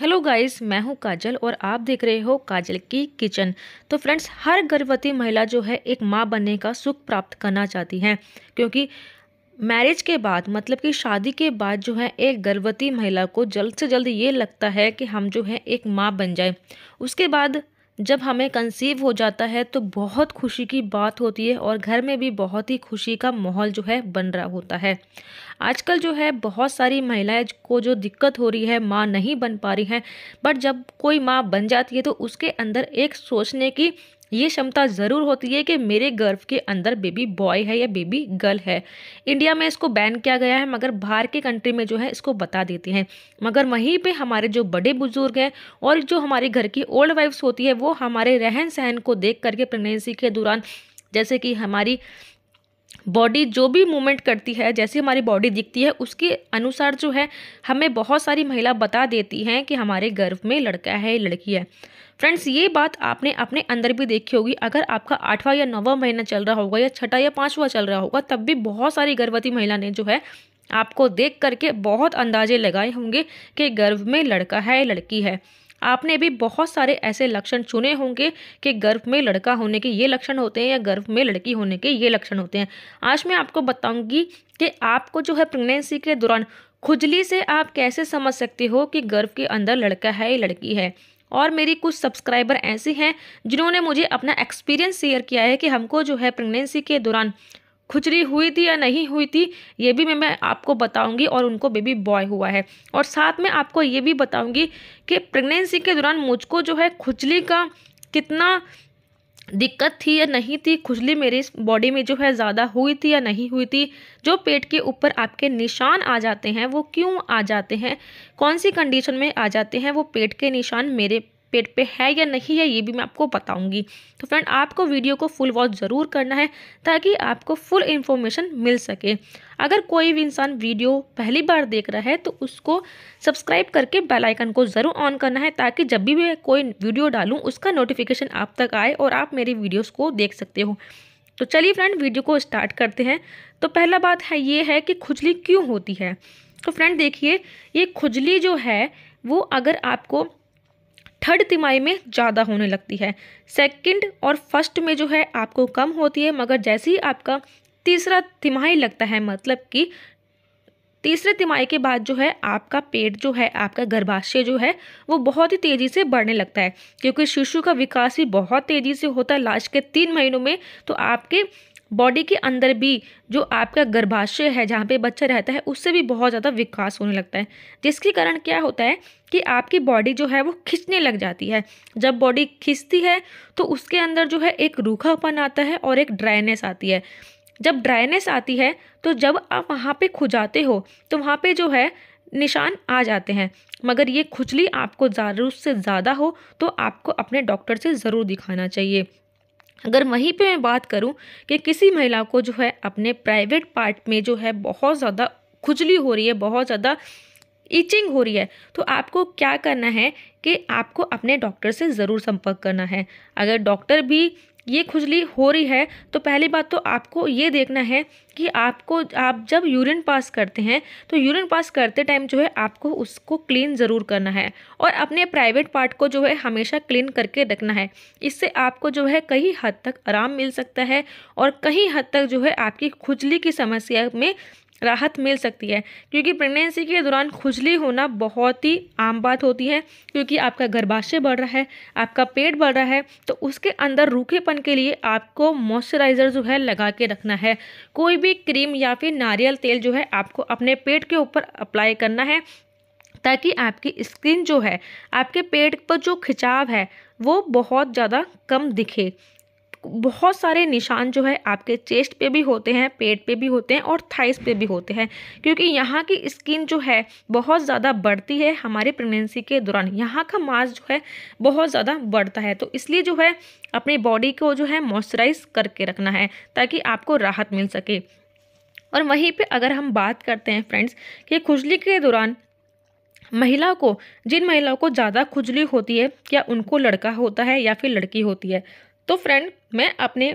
hello guys मैं हूं काजल और आप देख रहे हो काजल की किचन तो फ्रेंड्स हर गर्भवती महिला जो है एक माँ बनने का सुख प्राप्त करना चाहती है क्योंकि मैरिज के बाद मतलब कि शादी के बाद जो है एक गर्भवती महिला को जल्द से जल्द ये लगता है कि हम जो है एक माँ बन जाए उसके बाद जब हमें कंसीव हो जाता है तो बहुत खुशी की बात होती है और घर में भी बहुत ही खुशी का माहौल जो है बन रहा होता है आजकल जो है बहुत सारी महिलाएं को जो दिक्कत हो रही है माँ नहीं बन पा रही हैं बट जब कोई माँ बन जाती है तो उसके अंदर एक सोचने की ये क्षमता ज़रूर होती है कि मेरे गर्भ के अंदर बेबी बॉय है या बेबी गर्ल है इंडिया में इसको बैन किया गया है मगर बाहर के कंट्री में जो है इसको बता देते हैं मगर वहीं पर हमारे जो बड़े बुजुर्ग हैं और जो हमारे घर की ओल्ड वाइफ्स होती है वो हमारे रहन सहन को देख करके प्रेगनेंसी के दौरान जैसे कि हमारी बॉडी जो भी मूवमेंट करती है जैसे हमारी बॉडी दिखती है उसके अनुसार जो है हमें बहुत सारी महिला बता देती हैं कि हमारे गर्भ में लड़का है लड़की है फ्रेंड्स ये बात आपने अपने अंदर भी देखी होगी अगर आपका आठवां या नौवां महीना चल रहा होगा या छठा या पाँचवा चल रहा होगा तब भी बहुत सारी गर्भवती महिला ने जो है आपको देख करके बहुत अंदाजे लगाए होंगे कि गर्भ में लड़का है लड़की है आपने भी बहुत सारे ऐसे लक्षण चुने होंगे कि गर्भ में लड़का होने के ये लक्षण होते हैं या गर्भ में लड़की होने के ये लक्षण होते हैं आज मैं आपको बताऊंगी कि आपको जो है प्रेगनेंसी के दौरान खुजली से आप कैसे समझ सकते हो कि गर्भ के अंदर लड़का है या लड़की है और मेरी कुछ सब्सक्राइबर ऐसे हैं जिन्होंने मुझे अपना एक्सपीरियंस शेयर किया है कि हमको जो है प्रेगनेंसी के दौरान खुचरी हुई थी या नहीं हुई थी ये भी मैं मैं आपको बताऊंगी और उनको बेबी बॉय हुआ है और साथ में आपको ये भी बताऊंगी कि प्रेगनेंसी के दौरान मुझको जो है खुजली का कितना दिक्कत थी या नहीं थी खुजली मेरी बॉडी में जो है ज़्यादा हुई थी या नहीं हुई थी जो पेट के ऊपर आपके निशान आ जाते हैं वो क्यों आ जाते हैं कौन सी कंडीशन में आ जाते हैं वो पेट के निशान मेरे पेट पे है या नहीं है ये भी मैं आपको बताऊंगी तो फ्रेंड आपको वीडियो को फुल वॉच ज़रूर करना है ताकि आपको फुल इन्फॉर्मेशन मिल सके अगर कोई भी इंसान वीडियो पहली बार देख रहा है तो उसको सब्सक्राइब करके बेल आइकन को ज़रूर ऑन करना है ताकि जब भी मैं कोई वीडियो डालूँ उसका नोटिफिकेशन आप तक आए और आप मेरी वीडियोज़ को देख सकते हो तो चलिए फ्रेंड वीडियो को स्टार्ट करते हैं तो पहला बात है ये है कि खुजली क्यों होती है तो फ्रेंड देखिए ये खुजली जो है वो अगर आपको थर्ड तिमाही में ज़्यादा होने लगती है सेकंड और फर्स्ट में जो है आपको कम होती है मगर जैसे ही आपका तीसरा तिमाही लगता है मतलब कि तीसरे तिमाही के बाद जो है आपका पेट जो है आपका गर्भाशय जो है वो बहुत ही तेज़ी से बढ़ने लगता है क्योंकि शिशु का विकास भी बहुत तेज़ी से होता है लास्ट के तीन महीनों में तो आपके बॉडी के अंदर भी जो आपका गर्भाशय है जहाँ पे बच्चा रहता है उससे भी बहुत ज़्यादा विकास होने लगता है जिसके कारण क्या होता है कि आपकी बॉडी जो है वो खिंचने लग जाती है जब बॉडी खिंचती है तो उसके अंदर जो है एक रूखापन आता है और एक ड्राइनेस आती है जब ड्राइनेस आती है तो जब आप वहाँ पर खुजाते हो तो वहाँ पर जो है निशान आ जाते हैं मगर ये खुजली आपको ज़रूरत से ज़्यादा हो तो आपको अपने डॉक्टर से ज़रूर दिखाना चाहिए अगर वहीं पे मैं बात करूं कि किसी महिला को जो है अपने प्राइवेट पार्ट में जो है बहुत ज़्यादा खुजली हो रही है बहुत ज़्यादा ईचिंग हो रही है तो आपको क्या करना है कि आपको अपने डॉक्टर से ज़रूर संपर्क करना है अगर डॉक्टर भी ये खुजली हो रही है तो पहली बात तो आपको ये देखना है कि आपको आप जब यूरिन पास करते हैं तो यूरिन पास करते टाइम जो है आपको उसको क्लीन ज़रूर करना है और अपने प्राइवेट पार्ट को जो है हमेशा क्लीन करके रखना है इससे आपको जो है कहीं हद तक आराम मिल सकता है और कहीं हद तक जो है आपकी खुजली की समस्या में राहत मिल सकती है क्योंकि प्रेगनेंसी के दौरान खुजली होना बहुत ही आम बात होती है क्योंकि आपका गर्भाशय बढ़ रहा है आपका पेट बढ़ रहा है तो उसके अंदर रूखेपन के लिए आपको मॉइस्चराइज़र जो है लगा के रखना है कोई भी क्रीम या फिर नारियल तेल जो है आपको अपने पेट के ऊपर अप्लाई करना है ताकि आपकी स्किन जो है आपके पेट पर जो खिंचाव है वो बहुत ज़्यादा कम दिखे बहुत सारे निशान जो है आपके चेस्ट पे भी होते हैं पेट पे भी होते हैं और थाइस पे भी होते हैं क्योंकि यहाँ की स्किन जो है बहुत ज़्यादा बढ़ती है हमारे प्रेगनेंसी के दौरान यहाँ का मास जो है बहुत ज़्यादा बढ़ता है तो इसलिए जो है अपनी बॉडी को जो है मॉइस्चराइज करके रखना है ताकि आपको राहत मिल सके और वहीं पर अगर हम बात करते हैं फ्रेंड्स कि खुजली के दौरान महिला को जिन महिलाओं को ज़्यादा खुजली होती है या उनको लड़का होता है या फिर लड़की होती है तो फ्रेंड मैं अपने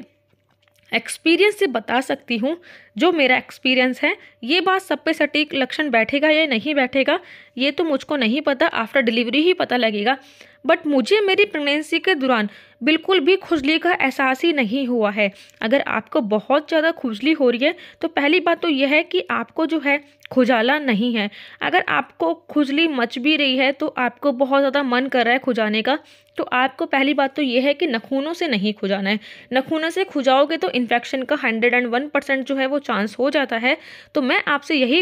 एक्सपीरियंस से बता सकती हूँ जो मेरा एक्सपीरियंस है ये बात सब पे सटीक लक्षण बैठेगा या नहीं बैठेगा ये तो मुझको नहीं पता आफ्टर डिलीवरी ही पता लगेगा बट मुझे मेरी प्रेगनेंसी के दौरान बिल्कुल भी खुजली का एहसास ही नहीं हुआ है अगर आपको बहुत ज़्यादा खुजली हो रही है तो पहली बात तो यह है कि आपको जो है खुजाला नहीं है अगर आपको खुजली मच भी रही है तो आपको बहुत ज़्यादा मन कर रहा है खुजाने का तो आपको पहली बात तो यह है कि नखूनों से नहीं खुजाना है नखूनों से खुजाओगे तो इन्फेक्शन का हंड्रेड एंड वन परसेंट जो है वो चांस हो जाता है तो मैं आपसे यही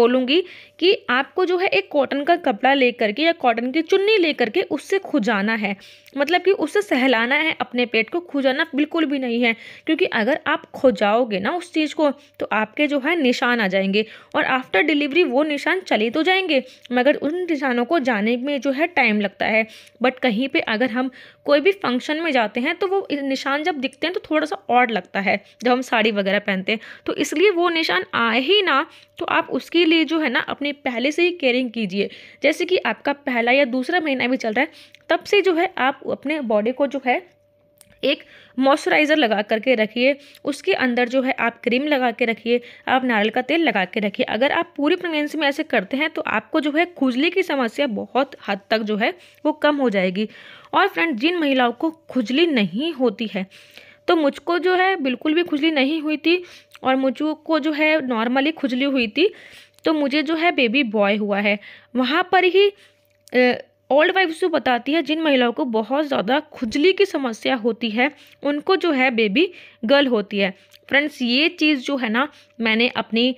बोलूँगी कि आपको जो है एक कॉटन का कपड़ा ले करके या कॉटन की चुन्नी ले करके उससे खुजाना है मतलब कि उससे सहलाना है अपने पेट को खुजाना बिल्कुल भी नहीं है क्योंकि अगर आप खुजाओगे ना उस चीज़ को तो आपके जो है निशान आ जाएंगे और आफ्टर डिलीवरी वो निशान चले तो जाएंगे मगर उन निशानों को जाने में जो है टाइम लगता है बट कहीं पर अगर हम कोई भी फंक्शन में जाते हैं तो वो निशान जब दिखते हैं तो थोड़ा सा और लगता है जब हम साड़ी वगैरह पहनते हैं तो इसलिए वो निशान आए ही ना तो आप उसके लिए जो है ना अपने पहले से ही केयरिंग कीजिए जैसे कि आपका पहला या दूसरा महीना भी चल रहा है तब से जो है आप अपने बॉडी को जो है एक मॉइस्चराइज़र लगा करके रखिए उसके अंदर जो है आप क्रीम लगा के रखिए आप नारियल का तेल लगा के रखिए अगर आप पूरी प्रेगनेंसी में ऐसे करते हैं तो आपको जो है खुजली की समस्या बहुत हद तक जो है वो कम हो जाएगी और फ्रेंड जिन महिलाओं को खुजली नहीं होती है तो मुझको जो है बिल्कुल भी खुजली नहीं हुई थी और मुझको जो है नॉर्मली खुजली हुई थी तो मुझे जो है बेबी बॉय हुआ है वहाँ पर ही ओल्ड वाइफ्स जो बताती है जिन महिलाओं को बहुत ज़्यादा खुजली की समस्या होती है उनको जो है बेबी गर्ल होती है फ्रेंड्स ये चीज़ जो है ना मैंने अपनी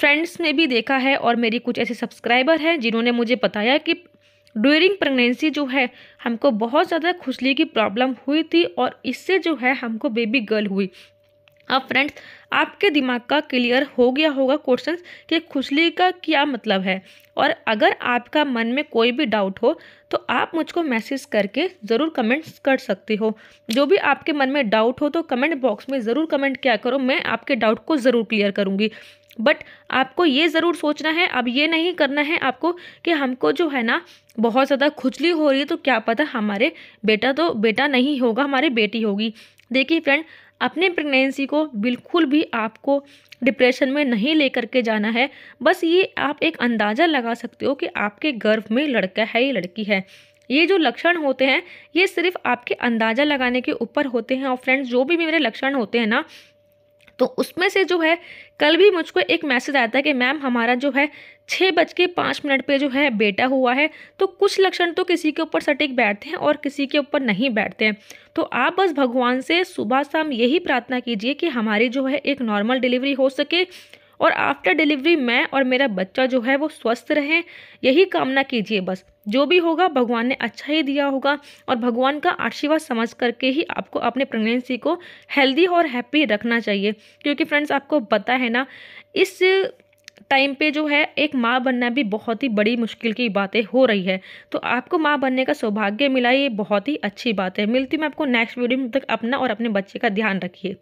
फ्रेंड्स में भी देखा है और मेरी कुछ ऐसे सब्सक्राइबर हैं जिन्होंने मुझे बताया कि ड्यूरिंग प्रेगनेंसी जो है हमको बहुत ज़्यादा खुजली की प्रॉब्लम हुई थी और इससे जो है हमको बेबी गर्ल हुई अब हाँ, फ्रेंड्स आपके दिमाग का क्लियर हो गया होगा क्वेश्चन कि खुजली का क्या मतलब है और अगर आपका मन में कोई भी डाउट हो तो आप मुझको मैसेज करके ज़रूर कमेंट्स कर सकते हो जो भी आपके मन में डाउट हो तो कमेंट बॉक्स में ज़रूर कमेंट क्या करो मैं आपके डाउट को ज़रूर क्लियर करूँगी बट आपको ये ज़रूर सोचना है अब ये नहीं करना है आपको कि हमको जो है ना बहुत ज़्यादा खुजली हो रही है तो क्या पता हमारे बेटा तो बेटा नहीं होगा हमारी बेटी होगी देखिए फ्रेंड अपने प्रेगनेंसी को बिल्कुल भी आपको डिप्रेशन में नहीं लेकर के जाना है बस ये आप एक अंदाज़ा लगा सकते हो कि आपके गर्भ में लड़का है या लड़की है ये जो लक्षण होते हैं ये सिर्फ आपके अंदाज़ा लगाने के ऊपर होते हैं और फ्रेंड्स जो भी मेरे लक्षण होते हैं ना तो उसमें से जो है कल भी मुझको एक मैसेज आया था कि मैम हमारा जो है छः बज के पाँच मिनट पर जो है बेटा हुआ है तो कुछ लक्षण तो किसी के ऊपर सटीक बैठते हैं और किसी के ऊपर नहीं बैठते हैं तो आप बस भगवान से सुबह शाम यही प्रार्थना कीजिए कि हमारी जो है एक नॉर्मल डिलीवरी हो सके और आफ्टर डिलीवरी मैं और मेरा बच्चा जो है वो स्वस्थ रहें यही कामना कीजिए बस जो भी होगा भगवान ने अच्छा ही दिया होगा और भगवान का आशीर्वाद समझ करके ही आपको अपने प्रेगनेंसी को हेल्दी और हैप्पी रखना चाहिए क्योंकि फ्रेंड्स आपको पता है ना इस टाइम पे जो है एक माँ बनना भी बहुत ही बड़ी मुश्किल की बातें हो रही है तो आपको माँ बनने का सौभाग्य मिला ये बहुत ही अच्छी बात है मिलती मैं आपको नेक्स्ट वीडियो में तक अपना और अपने बच्चे का ध्यान रखिए